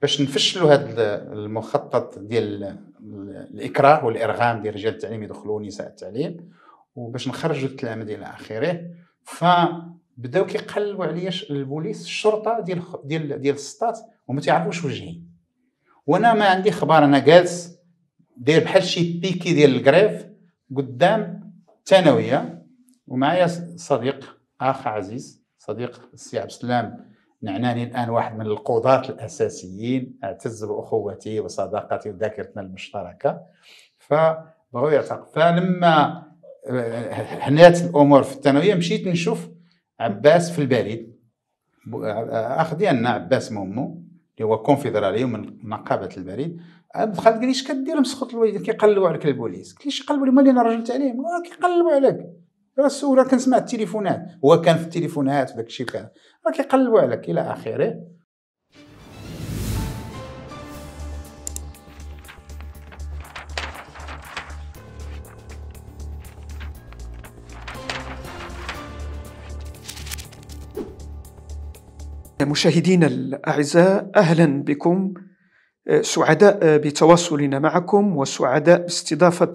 باش نفشلوا هذا المخطط ديال الاكراه والارغام ديال رجال التعليم يدخلوا نساء التعليم وباش نخرجوا التلاميذ الى اخره فبداو كيقلبوا عليا البوليس الشرطه ديال ديال ديال السطات وما تيعرفوش وجهي وانا ما عندي خبار انا جالس داير بحال شي بيكي ديال الكريف قدام الثانويه ومعايا صديق اخ عزيز صديق السي عبد السلام نعناني الآن واحد من القضاة الأساسيين أعتز بأخوتي وصداقتي وذاكرتنا المشتركة فبغوا يعتقد فلما آه، هنات الأمور في الثانوية مشيت نشوف عباس في البريد أخ ديالنا عباس مومو اللي هو كونفدرالي ومن نقابة البريد دخلت قال لي اش كدير مسخوط الوالدين كيقلبوا عليك البوليس قلت لي اش قلبوا لي مالي انا راجل تعليم كيقلبوا عليك ولا كنسمع التليفونات هو كان في التليفونات وداك الشيء كان راه كيقلبوا عليك الى اخره مشاهدينا الاعزاء اهلا بكم آه، سعداء آه، بتواصلنا معكم وسعداء باستضافه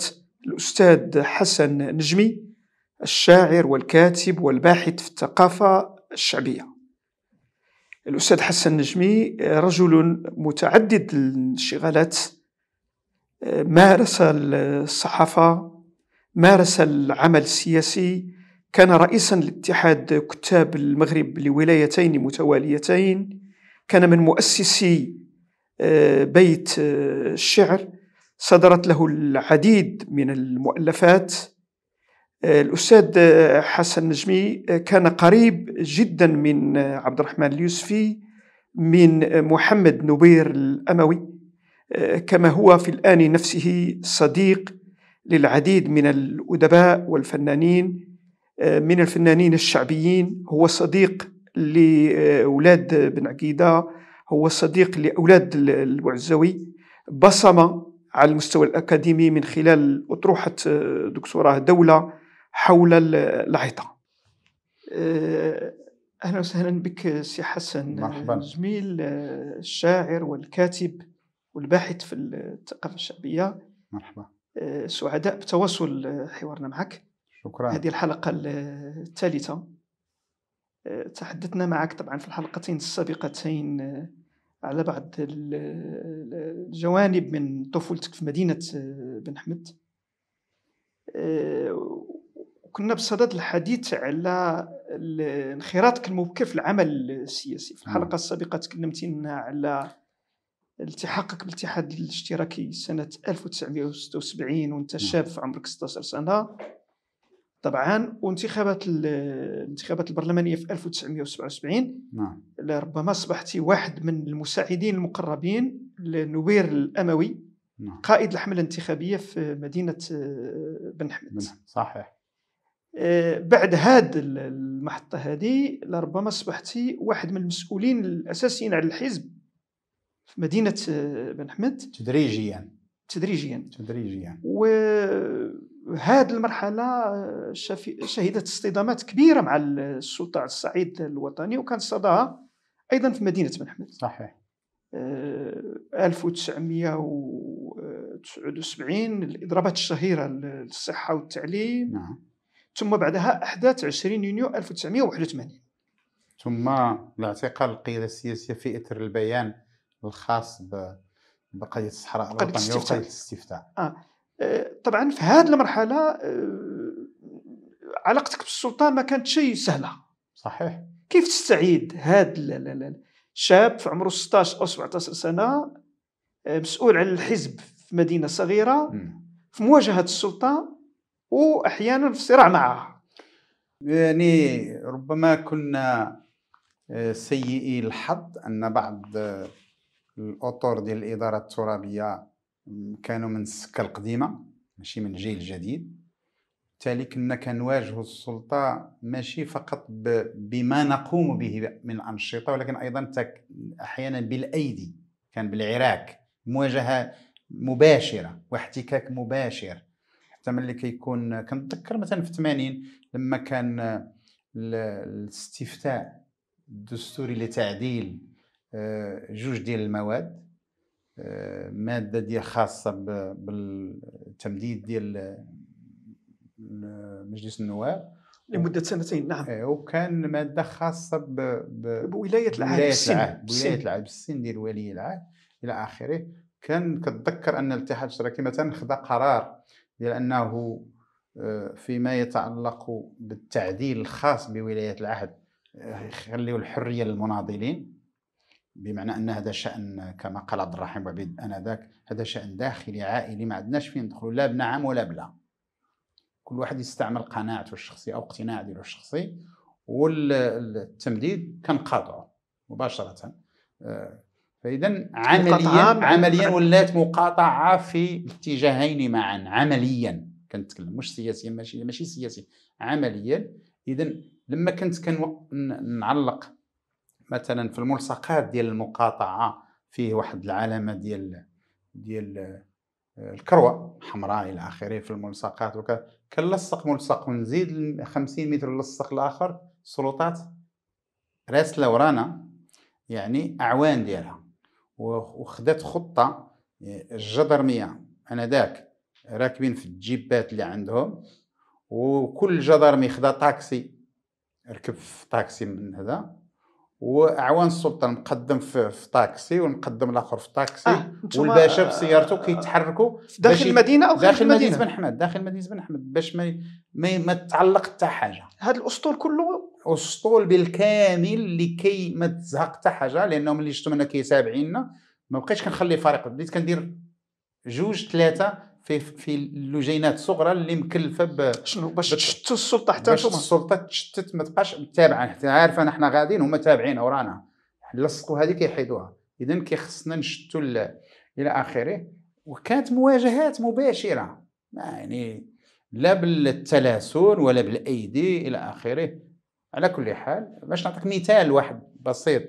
الاستاذ حسن نجمي الشاعر والكاتب والباحث في الثقافة الشعبية الأستاذ حسن نجمي رجل متعدد الانشغالات مارس الصحافة مارس العمل السياسي كان رئيسا لاتحاد كتاب المغرب لولايتين متواليتين كان من مؤسسي آه، بيت آه، الشعر صدرت له العديد من المؤلفات الأستاذ آه، حسن نجمي آه، كان قريب جدا من آه، عبد الرحمن اليوسفي من محمد نبير الأموي كما هو في الآن نفسه صديق للعديد من الأدباء والفنانين من الفنانين الشعبيين هو صديق لأولاد بن عقيدة هو صديق لأولاد الوعزوي بصمة على المستوى الأكاديمي من خلال أطروحة دكتوراه دولة حول العطاء آه، اهلا وسهلا بك سي حسن مرحبا زميل آه، الشاعر والكاتب والباحث في الثقافه الشعبيه مرحبا آه، سعداء بتواصل حوارنا معك شكرا هذه الحلقه الثالثه تحدثنا معك طبعا في الحلقتين السابقتين على بعض الجوانب من طفولتك في مدينه بن حمد كنا بصدد الحديث على انخراطك المبكر في العمل السياسي في الحلقه السابقه تكلمتينا على التحاقك بالاتحاد الاشتراكي سنه 1976 وانت شاب في عمرك 16 سنه طبعا وانتخابات الانتخابات البرلمانيه في 1977 نعم لربما اصبحت واحد من المساعدين المقربين لنوير الاموي نعم. قائد الحمله الانتخابيه في مدينه آه، بن حمد صحيح آه، بعد هذه المحطه هذه لربما اصبحت واحد من المسؤولين الاساسيين على الحزب في مدينه آه، بن حمد تدريجيا تدريجيا تدريجيا وهذه المرحله آه، شهدت اصطدامات كبيره مع السلطه على الصعيد الوطني وكان صداها ايضا في مدينه بن حمد صحيح 1979 الاضرابات الشهيره للصحه والتعليم نعم ثم بعدها أحداث 20 يونيو 1981 ثم الاعتقال القيادة السياسية في إثر البيان الخاص بقضية الصحراء الوطنية وقضية الاستفتاء آه. آه. طبعا في هذه المرحلة آه. علاقتك بالسلطة ما كانت شيء سهلة صحيح كيف تستعيد هذا الشاب في عمره 16 أو 17 سنة آه، مسؤول عن الحزب في مدينة صغيرة م. في مواجهة السلطة واحيانا في صراع معها يعني ربما كنا آه، سيئي الحظ ان بعض آه، الاطر ديال الاداره الترابيه كانوا من السكه القديمه ماشي من الجيل الجديد بالتالي كنا كنواجه السلطه ماشي فقط بما نقوم به من انشطه ولكن ايضا احيانا بالايدي كان بالعراك مواجهه مباشره واحتكاك مباشر حتى ملي كيكون كنتذكر مثلا في 80 لما كان الاستفتاء الدستوري لتعديل آه، جوج ديال المواد آه، ماده ديال خاصه بالتمديد ديال آه، مجلس النواب لمده سنتين نعم وكان ماده خاصه ب... ب... بولايه العهد بولايه العهد بولايه العهد بالسن ديال ولي العهد الى اخره كان كتذكر ان الاتحاد الاشتراكي مثلا خذا قرار لأنه آه، فيما يتعلق بالتعديل الخاص بولاية العهد آه، يخليوا الحرية للمناضلين بمعنى أن هذا شأن كما قال عبد الرحيم عبيد آنذاك هذا شأن داخلي عائلي ما عندناش فين ندخلوا لا بنعم ولا بلا كل واحد يستعمل قناعته الشخصية أو اقتناع ديالو الشخصي والتمديد قاطع مباشرة آه، فاذا عمليا يعني عمليا ولات مقاطعه في الاتجاهين معا عمليا كنتكلم مش سياسيا ماشي ماشي سياسي عمليا اذا لما كنت كنعلق مثلا في الملصقات ديال المقاطعه فيه واحد العلامه ديال ديال آه، الكروه حمراء الى اخره في الملصقات وكذا كنلصق ملصق ونزيد 50 متر نلصق الاخر سلطات راسله ورانا يعني اعوان ديالها وخدات خطه الجدرميه انذاك راكبين في الجيبات اللي عندهم وكل جدرمي خدا طاكسي ركب في طاكسي من هذا واعوان السلطه مقدم في, في طاكسي ومقدم الاخر في طاكسي آه. والباشا بسيارته كيتحركوا داخل المدينه او خارج المدينه داخل مدينه بن احمد داخل مدينه بن احمد باش ما ما, ما تعلق حتى حاجه هذا الاسطول كله اسطول بالكامل لكي ما تزهق حتى حاجه لانه ملي شفتهم كي كيتابعينا ما بقيتش كنخلي فريق بديت كندير جوج ثلاثه في في اللجينات الصغرى اللي مكلفه ب شنو باش تشتت السلطه حتى باش السلطه تشتت ما تبقاش متابعه حتى عارفه حنا غاديين هما تابعين ورانا لصقوا هذه كيحيدوها اذا كيخصنا نشتوا الى اخره وكانت مواجهات مباشره يعني لا بالتلاسل ولا بالايدي الى اخره على كل حال باش نعطيك مثال واحد بسيط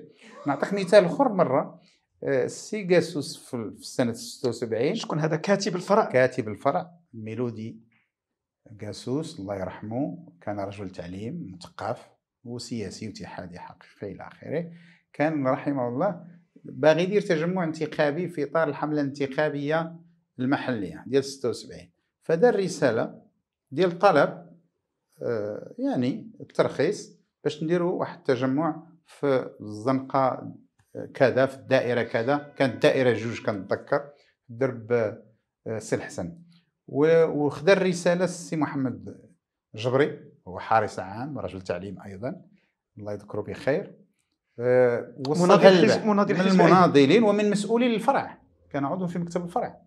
نعطيك مثال اخر مره آه، السي جاسوس في سنه 76 شكون هذا كاتب الفرع كاتب الفرع ميلودي جاسوس الله يرحمه كان رجل تعليم مثقف وسياسي واتحادي حقيقي الى اخره كان رحمه الله باغي يدير تجمع انتخابي في اطار الحمله الانتخابيه المحليه ديال 76 فدار رساله ديال طلب آه، يعني الترخيص باش نديروا واحد التجمع في الزنقه آه، كذا في الدائره كذا كانت دائره جوج كنتذكر درب آه، سي الحسن وخدا الرساله السي محمد جبري هو حارس عام رجل تعليم ايضا الله يذكره بخير مناضل من المناضلين ومن مسؤولي الفرع كان عضو في مكتب الفرع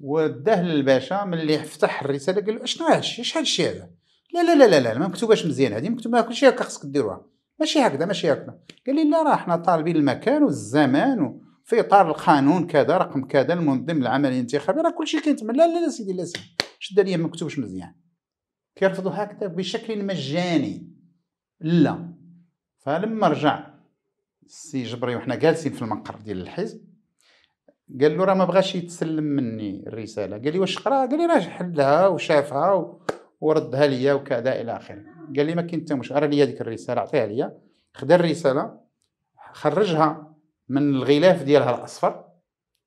وداه للباشا ملي فتح الرساله قال له اشنو هادشي اش هادشي هذا لا لا لا لا, لا ما مكتوباش مزيان هذه مكتوبه كلشي هكا خصك ديروها ماشي هكذا ماشي هكذا قال لي لا راه حنا طالبين المكان والزمان في اطار القانون كذا رقم كذا المنظم العمل الانتخابي راه كلشي كيتم لا لا لا سيدي لا سيدي شد عليا ما مكتوبش مزيان كيرفضوا هكذا بشكل مجاني لا فلما رجع السي جبري وحنا جالسين في المقر ديال الحزب قال له راه ما بغاش يتسلم مني الرساله قال لي واش قرا قال لي راه حلها وشافها و... وردها ليا وكذا الى اخره قال لي ما كاين حتى مش راه ليا ديك الرساله عطيها ليا خدا الرساله خرجها من الغلاف ديالها الاصفر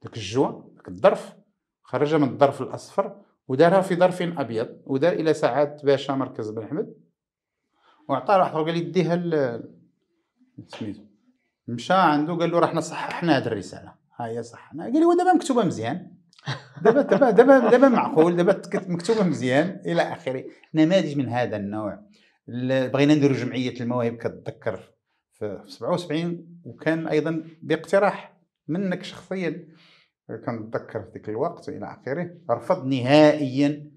داك الجوا داك الظرف خرجها من الظرف الاصفر ودارها في ظرف ابيض ودار الى سعاده باشا مركز بن احمد وعطاه واحد قال لي ديها ال... سميتو مشى عنده قال له راه حنا صححنا هذه الرساله ها هي صححنا قال لي ودابا مكتوبه مزيان دابا دابا دابا دابا معقول دابا مكتوبه مزيان الى اخره نماذج من هذا النوع بغينا نديروا جمعيه المواهب كتذكر في 77 وكان ايضا باقتراح منك شخصيا كنتذكر في ذاك الوقت الى اخره رفض نهائيا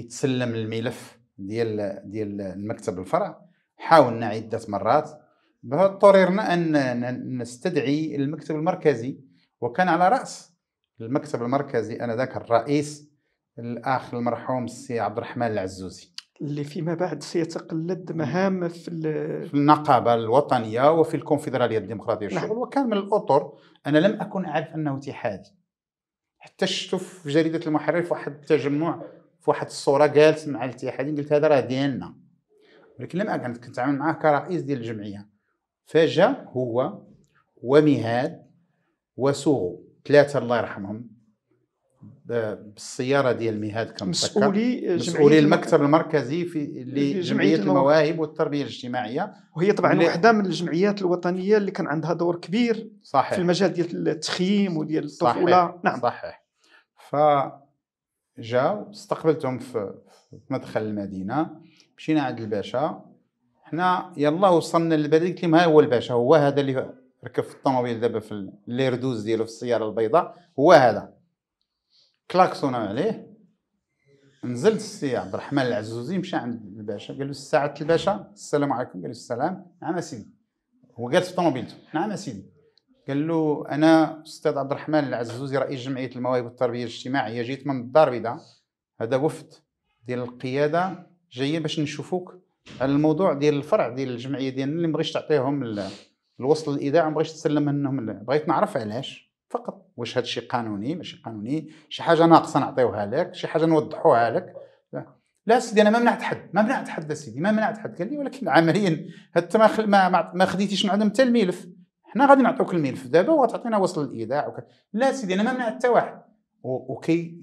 يتسلم الملف ديال ديال المكتب الفرع حاولنا عده مرات اضطررنا ان نستدعي المكتب المركزي وكان على راس المكتب المركزي انذاك الرئيس الاخ المرحوم السي عبد الرحمن العزوزي اللي فيما بعد سيتقلد مهام في, في النقابة الوطنية وفي الكونفدرالية الديمقراطية للشغل نعم. وكان من الأطر أنا لم أكن أعرف أنه اتحادي حتى شفتو في جريدة المحرر في واحد التجمع في واحد الصورة جالس مع الاتحادين قلت هذا راه ديالنا ولكن لم أكن كنت أتعامل معاه كرئيس ديال الجمعية فجاء هو ومهاد وسوغو ثلاثه الله يرحمهم بالسياره ديال مهاد كان مسؤولي مسؤولي المكتب المركزي في لجمعيه المواهب والتربيه الاجتماعيه وهي طبعا واحده من الجمعيات الوطنيه اللي كان عندها دور كبير صحيح في المجال ديال التخييم وديال الطفوله نعم صحيح ف جاو استقبلتهم في مدخل المدينه مشينا عند الباشا حنا يلا وصلنا للبلد قلت لهم ها هو الباشا هو هذا اللي ركب في الطوموبيل دابا في ليردوز ديالو في السياره البيضاء هو هذا كلاكسون عليه نزلت السي عبد الرحمن العزوزي مشى عند الباشا قال له الساعه الباشا السلام عليكم قال له السلام نعم اسيدي هو جالس في طوموبيلته نعم اسيدي قال له انا استاذ عبد الرحمن العزوزي رئيس جمعيه المواهب والتربيه الاجتماعيه جيت من الدار البيضاء هذا وفد ديال القياده جايين باش نشوفوك على الموضوع ديال الفرع ديال الجمعيه ديالنا اللي مبغيش تعطيهم الوصل الاذاعه ما بغيتش تسلم منهم بغيت نعرف علاش فقط واش هذا الشيء قانوني ماشي قانوني شي حاجه ناقصه نعطيوها لك شي حاجه نوضحوها لك لا سيدي انا ما منعت حد ما منعت حد سيدي ما منعت حد قال لي ولكن عمليا حتى ما خل... ما ما خديتيش من عندهم حتى الملف حنا غادي نعطيوك الملف دابا وغتعطينا وصل الايداع وك... لا سيدي انا ما منعت حتى واحد و... وكي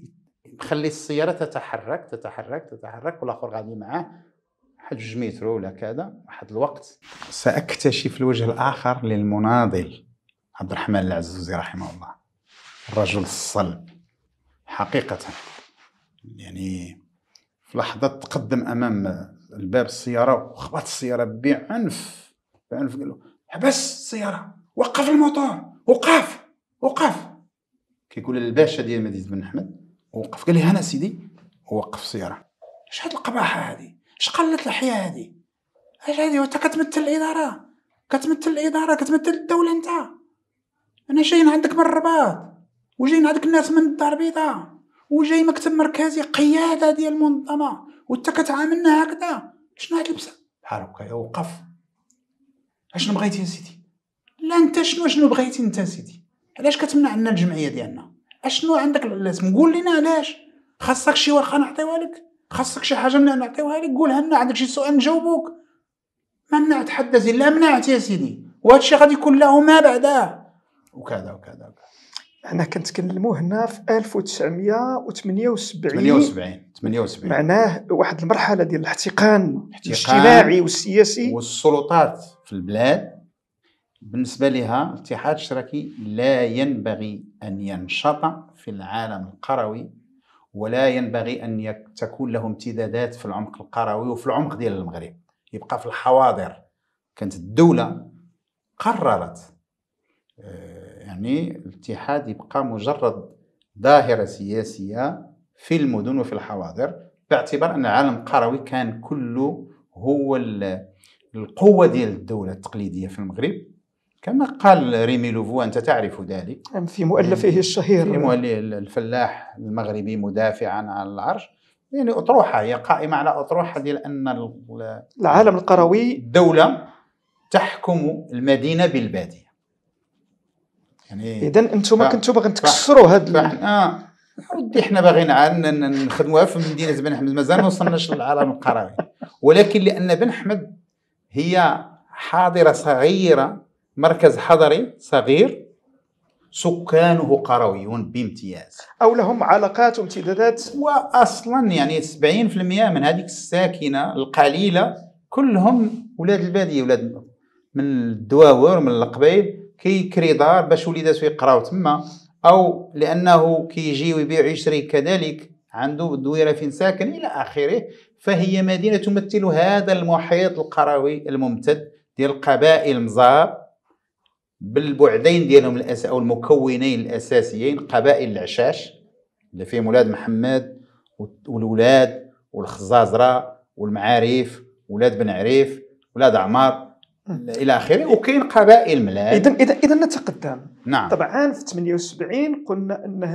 نخلي السياره تتحرك تتحرك تتحرك والاخر غادي معاه واحد جوج متر ولا كذا واحد الوقت ساكتشف الوجه الاخر للمناضل عبد الرحمن العزوزي رحمه الله الرجل الصلب حقيقه يعني في لحظه تقدم امام الباب السياره وخبط السياره بعنف بعنف قال له حبس السياره وقف الموتور وقف وقف كيقول الباشا ديال مدينه بن احمد وقف قال لي انا سيدي ووقف السياره اش هاد القباحه هذه اش قلت الحياه هذه اش هذه وانت كتمثل الاداره كتمثل الاداره كتمثل الدوله انت انا جايين عندك من الرباط وجايين عندك الناس من الدار البيضاء وجاي مكتب مركزي قياده ديال المنظمه وانت كتعاملنا هكذا شنو هاد اللبسه بحال هكا وقف اشنو بغيتي يا سيدي لا انت شنو شنو بغيتي انت سيدي علاش كتمنع لنا الجمعيه ديالنا اشنو عندك لازم قول لنا علاش خاصك شي ورقه نعطيوها لك خاصك شي حاجه من نعطيوها لك قولها لنا عندك شي سؤال نجاوبوك ما منعت حد لا منعت يا سيدي وهذا الشيء غادي يكون له ما بعداه وكذا وكذا وكذا كنت كنتكلموا هنا في 1978 78 78 معناه واحد المرحله ديال الاحتقان الاجتماعي والسياسي والسلطات في البلاد بالنسبه لها الاتحاد الاشتراكي لا ينبغي ان ينشط في العالم القروي ولا ينبغي ان تكون له امتدادات في العمق القروي وفي العمق ديال المغرب يبقى في الحواضر كانت الدوله قررت آه، يعني الاتحاد يبقى مجرد ظاهره سياسيه في المدن وفي الحواضر باعتبار ان العالم القروي كان كله هو القوه ديال الدوله التقليديه في المغرب كما قال ريمي لوفو أنت تعرف ذلك في مؤلفه الشهير في مؤلفه الفلاح المغربي مدافعا عن العرش يعني أطروحة هي قائمة على أطروحة ديال أن العالم القروي الدولة تحكم المدينة بالبادية يعني إذا أنتم ف... كنتوا باغيين تكسروا هذا ال... آه ودي حنا باغيين نخدموها في مدينة بن أحمد مازال ما وصلناش للعالم القروي ولكن لأن بن أحمد هي حاضرة صغيرة مركز حضري صغير سكانه قرويون بامتياز او لهم علاقات وامتدادات واصلا يعني 70% من هذيك الساكنه القليله كلهم ولاد الباديه ولاد من الدواور من القبايل كيكري دار باش وليداتو يقراو تما او لانه كيجي ويبيع ويشري كذلك عنده دويره فين ساكن الى اخره فهي مدينه تمثل هذا المحيط القروي الممتد ديال قبائل مزار بالبعدين ديالهم الأس او المكونين الاساسيين قبائل العشاش اللي فيهم ولاد محمد والولاد والخزازره والمعاريف ولاد بن عريف ولاد عمار الى اخره وكاين قبائل ملاك اذا اذا اذا نتقدم نعم طبعا في 78 قلنا انه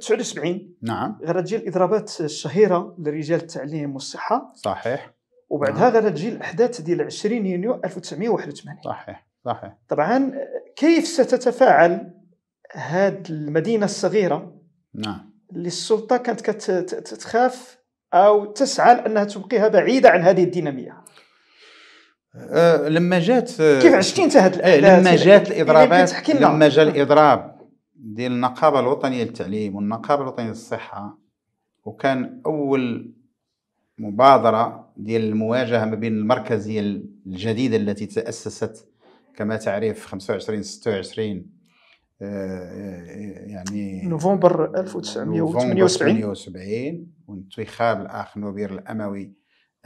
79 نعم غادي تجي الاضرابات الشهيره لرجال التعليم والصحه صحيح وبعدها نعم. غادي تجي الاحداث ديال 20 يونيو 1981 صحيح صحيح طبعا كيف ستتفاعل هذه المدينه الصغيره نعم اللي السلطه كانت كتخاف او تسعى انها تبقيها بعيده عن هذه الديناميه أه لما جات كيف عشتي انت هذه أه، لما جات يعني الاضرابات لما جاء الاضراب ديال النقابه الوطنيه للتعليم والنقابه الوطنيه للصحه وكان اول مبادره ديال المواجهه ما بين المركزيه الجديده التي تاسست كما تعرف 25 26 يعني نوفمبر 1978 وانتخاب الاخ نوبير الاموي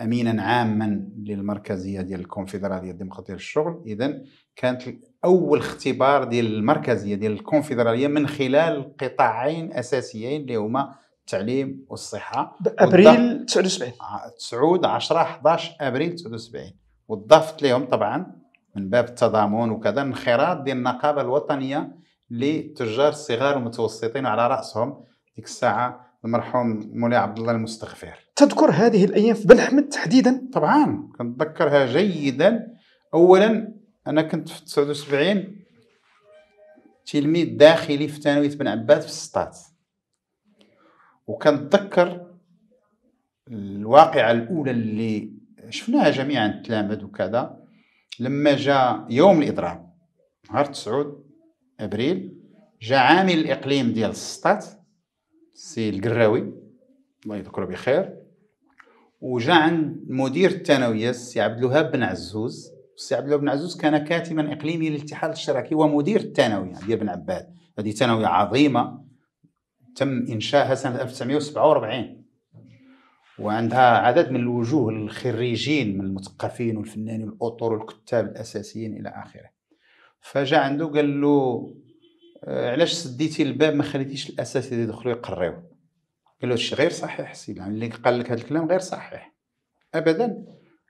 امينا عاما للمركزيه ديال الكونفدراليه الديمقراطيه للشغل اذا كانت اول اختبار ديال المركزيه ديال الكونفدراليه من خلال قطاعين اساسيين اللي هما التعليم والصحه آه، ابريل 79 9 10 11 ابريل 79 وضافت لهم طبعا من باب التضامن وكذا انخراط ديال النقابه الوطنيه لتجار الصغار والمتوسطين وعلى راسهم ديك الساعه المرحوم مولاي عبد الله المستغفر تذكر هذه الايام في بن احمد تحديدا طبعا كنتذكرها جيدا اولا انا كنت في 79 تلميذ داخلي في ثانويه بن عباس في السطات وكنتذكر الواقعه الاولى اللي شفناها جميعا التلامذ وكذا لما جاء يوم الاضراب نهار 9 ابريل جاء عامل الاقليم ديال السطات سي القراوي الله يذكره بخير وجا عند مدير الثانويه سي عبد الوهاب بن عزوز سي عبد الوهاب بن عزوز كان كاتما اقليمي للاتحاد الاشتراكي ومدير الثانويه ديال بن عباد هذه ثانويه عظيمه تم انشائها سنه 1947 وعندها عدد من الوجوه الخريجين من المثقفين والفنانين والاطر والكتاب الاساسيين الى اخره فجا عنده قال له آه، علاش سديتي الباب ما خليتيش الاساتذه يدخلوا يقريو قال له هادشي غير صحيح سي يعني اللي قال لك هذا الكلام غير صحيح ابدا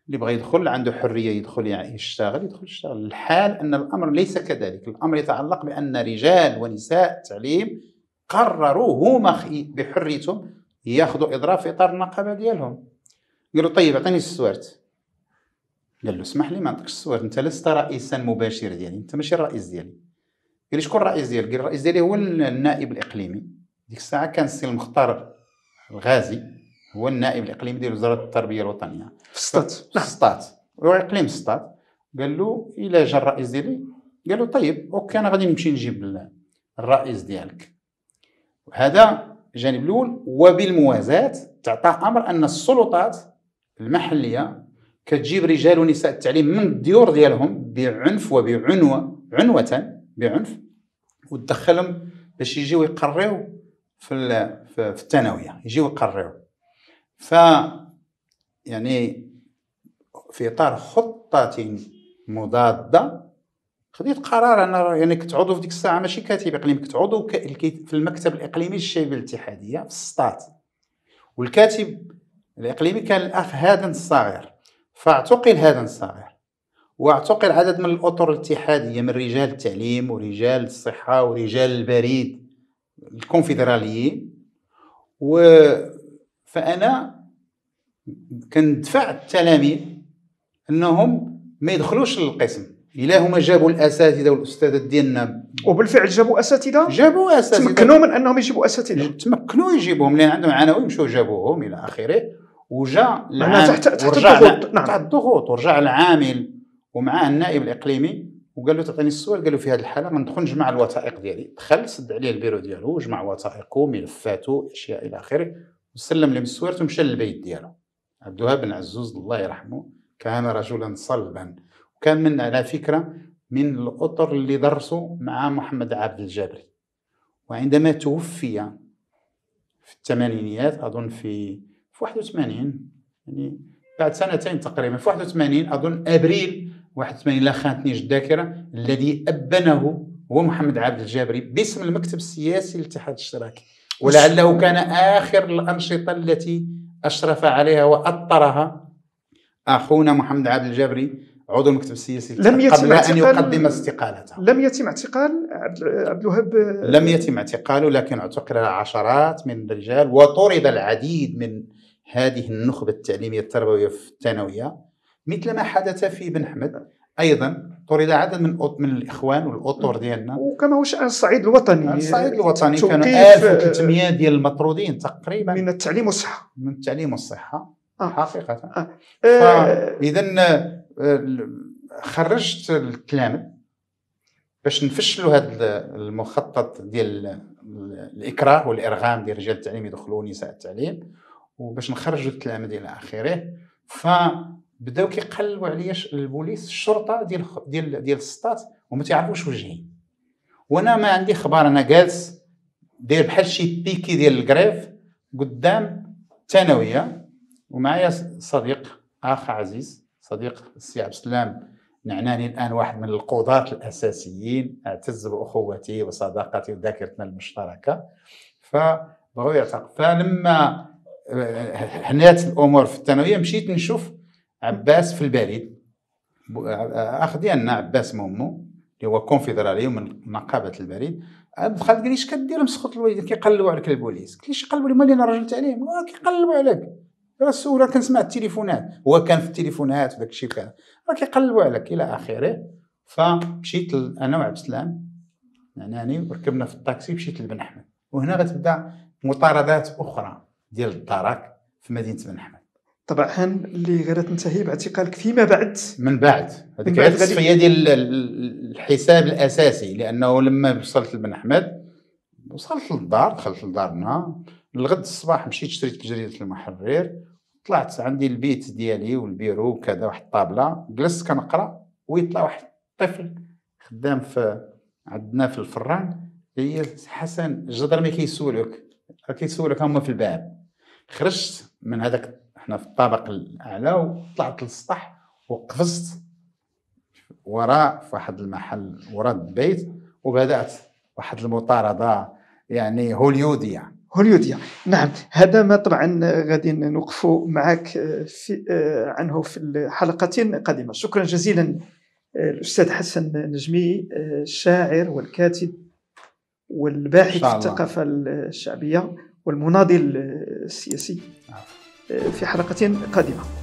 اللي بغى يدخل عنده حريه يدخل يعني يشتغل يدخل يشتغل الحال ان الامر ليس كذلك الامر يتعلق بان رجال ونساء التعليم قرروا هما بحريتهم ياخذوا اضراب في اطار النقابه ديالهم قالوا طيب اعطيني السوارت قال له اسمح لي ما عندكش السوارت انت لست رئيسا مباشر ديالي انت ماشي الرئيس ديالي قال لي شكون الرئيس ديالك قال الرئيس ديالي هو النائب الاقليمي ديك الساعه كان السي المختار الغازي هو النائب الاقليمي ديال وزاره التربيه الوطنيه في السطات في السطات اقليم السطات قال له الا جا الرئيس ديالي قال له طيب اوكي انا غادي نمشي نجيب الرئيس ديالك وهذا الجانب الاول وبالموازاه تعطى امر ان السلطات المحليه كتجيب رجال ونساء التعليم من الديور ديالهم بعنف وبعنوه عنوه بعنف وتدخلهم باش يجيو يقريو في في الثانويه يجيو يقريو ف يعني في اطار خطه مضاده خديت قرار انا يعني كنت عضو في ديك الساعه ماشي كاتب اقليمي كنت عضو في المكتب الاقليمي للشعبيه الاتحاديه في السطات والكاتب الاقليمي كان الاخ هادن الصغير فاعتقل هادن الصغير واعتقل عدد من الاطر الاتحاديه من رجال التعليم ورجال الصحه ورجال البريد الكونفدراليين و فانا كندفع التلاميذ انهم ما يدخلوش للقسم كلاهما جابوا الاساتذه والاستاذات ديالنا وبالفعل جابوا اساتذه جابوا اساتذه تمكنوا من انهم يجيبوا اساتذه تمكنوا يجيبوهم لان عندهم عناوين مشاو جابوهم الى اخره وجا العامل تحت تحت الضغوط نعم تحت الضغوط ورجع العامل ومعاه النائب الاقليمي وقال له تعطيني السؤال قال له في هذه الحاله غندخل نجمع الوثائق ديالي دخل سد عليه البيرو ديالو جمع وثائقه ملفاته اشياء الى اخره وسلم لهم السوارت ومشى للبيت ديالو عبد الوهاب بن عزوز الله يرحمه كان رجلا صلبا كان من على فكره من الاطر اللي درسوا مع محمد عبد الجابري وعندما توفي في الثمانينيات اظن في في 81 يعني بعد سنتين تقريبا في 81 اظن ابريل 81 لا خانتنيش الذاكره الذي ابنه هو محمد عبد الجابري باسم المكتب السياسي للاتحاد الاشتراكي ولعله كان اخر الانشطه التي اشرف عليها واطرها اخونا محمد عبد الجابري عضو المكتب السياسي لم يتم قبل ان يقدم استقالته لم يتم اعتقال عبد الوهاب لم يتم اعتقاله لكن اعتقل عشرات من الرجال وطرد العديد من هذه النخبه التعليميه التربويه في الثانويه مثل ما حدث في بن حمد ايضا طرد عدد من من الاخوان والاطر ديالنا وكما هو على الصعيد الوطني على الصعيد الوطني كانوا 1300 ديال المطرودين تقريبا من التعليم والصحه من التعليم والصحه آه. حقيقه آه. آه. اذا خرجت الكلام باش نفشلوا هذا المخطط ديال الاكراه والارغام ديال رجال التعليم يدخلوا نساء التعليم وباش نخرجوا التلامذ الى اخره فبداو كيقلبوا عليا البوليس الشرطه ديال ديال ديال السطات وما تيعرفوش وجهي وانا ما عندي خبار انا جالس داير بحال شي بيكي ديال الكريف قدام الثانويه ومعايا صديق اخ عزيز صديق السي عبد السلام نعناني الان واحد من القضاة الاساسيين اعتز باخوتي وصداقتي وذاكرتنا المشتركه فبغاو يعتق فلما آه، هنات الامور في الثانويه مشيت نشوف عباس في البريد آه، آه، اخ ديالنا عباس مومو اللي هو كونفدرالي ومن نقابه البريد دخلت قال لي اش كدير مسخوط الوالدين كيقلبوا عليك البوليس قلت لي اش يقلبوا لي مالي انا راجل تعليم كيقلبوا عليك ولا كنسمع التليفونات هو كان في التليفونات وداك الشيء كان راه كيقلبوا عليك الى اخره فمشيت انا وعبد السلام نعناني وركبنا في الطاكسي مشيت لبن احمد وهنا غتبدا مطاردات اخرى ديال الدرك في مدينه بن احمد طبعا اللي غادي تنتهي باعتقالك فيما بعد من بعد هذيك هي ديال الحساب الاساسي لانه لما وصلت لبن احمد وصلت للدار دخلت لدارنا الغد الصباح مشيت شريت جريده المحرر طلعت عندي البيت ديالي والبيرو وكذا واحد الطابله جلست كنقرا ويطلع واحد الطفل خدام في عندنا في الفران هي حسن الجدر ما كيسولك راه كيسولك هما في الباب خرجت من هذاك حنا في الطابق الاعلى وطلعت للسطح وقفزت وراء في واحد المحل وراء البيت وبدات واحد المطارده يعني هوليوديه هوليوديا نعم هذا ما طبعا غادي نوقف معك آه، في آه، عنه في الحلقه القادمه شكرا جزيلا آه، الأستاذ حسن نجمي الشاعر والكاتب والباحث في الثقافة الشعبية والمناضل السياسي نعم. في حلقة قادمة